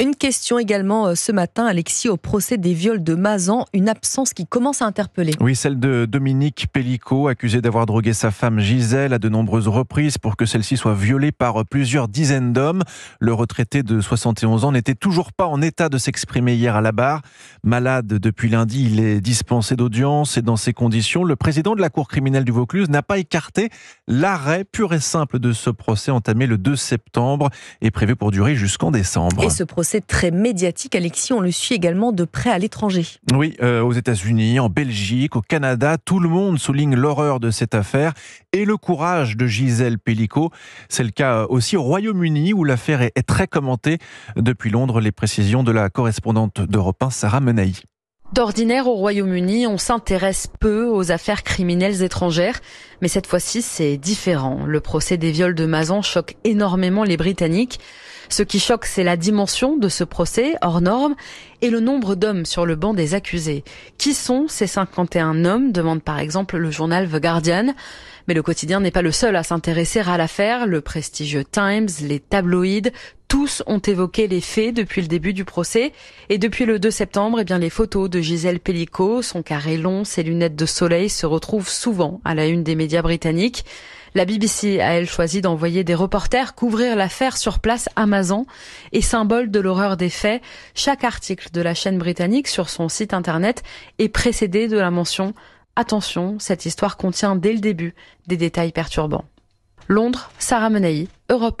Une question également euh, ce matin, Alexis, au procès des viols de Mazan, une absence qui commence à interpeller. Oui, celle de Dominique Pellicot, accusé d'avoir drogué sa femme Gisèle à de nombreuses reprises pour que celle-ci soit violée par euh, plusieurs dizaines d'hommes. Le retraité de 71 ans n'était toujours pas en état de s'exprimer hier à la barre. Malade depuis lundi, il est dispensé d'audience et dans ces conditions, le président de la Cour criminelle du Vaucluse n'a pas écarté l'arrêt pur et simple de ce procès entamé le 2 septembre et prévu pour durer jusqu'en décembre. C'est très médiatique. Alexis, on le suit également de près à l'étranger. Oui, euh, aux États-Unis, en Belgique, au Canada, tout le monde souligne l'horreur de cette affaire et le courage de Gisèle Pellico. C'est le cas aussi au Royaume-Uni où l'affaire est très commentée. Depuis Londres, les précisions de la correspondante d'Europe 1, Sarah Menaï. D'ordinaire, au Royaume-Uni, on s'intéresse peu aux affaires criminelles étrangères, mais cette fois-ci, c'est différent. Le procès des viols de Mazan choque énormément les Britanniques. Ce qui choque, c'est la dimension de ce procès, hors norme, et le nombre d'hommes sur le banc des accusés. Qui sont ces 51 hommes demande par exemple le journal The Guardian. Mais le quotidien n'est pas le seul à s'intéresser à l'affaire. Le prestigieux Times, les tabloïds, tous ont évoqué les faits depuis le début du procès. Et depuis le 2 septembre, eh bien, les photos de Gisèle Pellico, son carré long, ses lunettes de soleil se retrouvent souvent à la une des médias britanniques. La BBC a, elle, choisi d'envoyer des reporters couvrir l'affaire sur place Amazon. Et symbole de l'horreur des faits, chaque article de la chaîne britannique sur son site internet est précédé de la mention Attention, cette histoire contient dès le début des détails perturbants. Londres, Sarah Menei, Europe 1.